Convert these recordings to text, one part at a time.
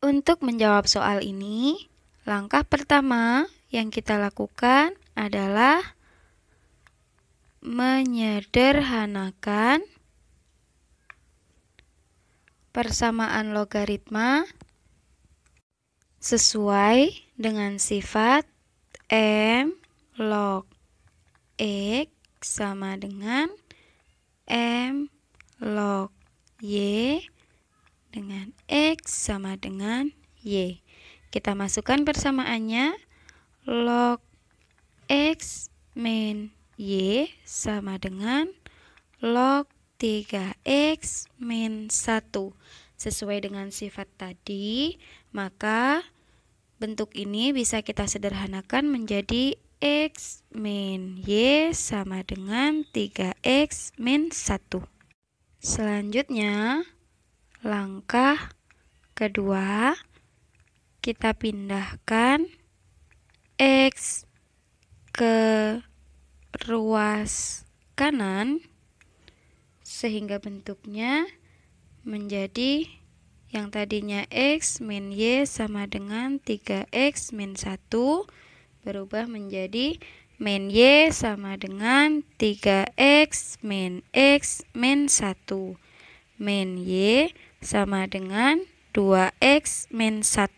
Untuk menjawab soal ini, langkah pertama yang kita lakukan adalah menyederhanakan persamaan logaritma sesuai dengan sifat m log x sama dengan m log y dengan X sama dengan Y. Kita masukkan persamaannya log X min Y sama dengan log 3X min 1. Sesuai dengan sifat tadi, maka bentuk ini bisa kita sederhanakan menjadi X min Y sama dengan 3X min 1. Selanjutnya, Langkah kedua, kita pindahkan X ke ruas kanan sehingga bentuknya menjadi yang tadinya X min Y sama dengan 3X min 1 berubah menjadi min Y sama dengan 3X min X min 1 min Y sama dengan 2x min 1.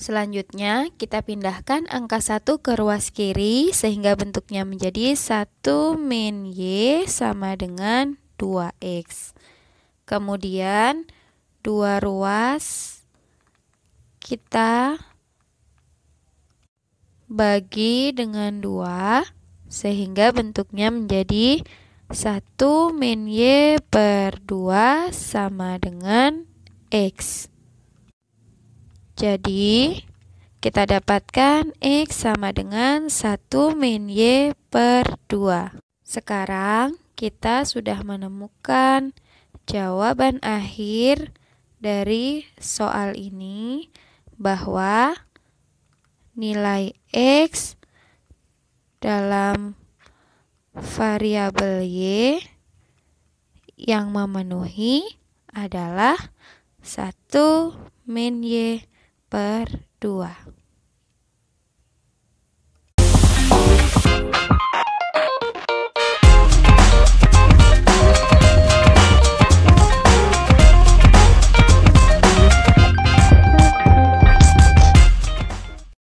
Selanjutnya, kita pindahkan angka 1 ke ruas kiri sehingga bentuknya menjadi 1 min Y sama dengan 2X. Kemudian, dua ruas kita bagi dengan 2 sehingga bentuknya menjadi 1 min Y per 2 sama dengan X. Jadi, kita dapatkan X sama dengan 1 min Y per 2. Sekarang, kita sudah menemukan jawaban akhir dari soal ini bahwa nilai X dalam variabel y yang memenuhi adalah 1 min y per 2.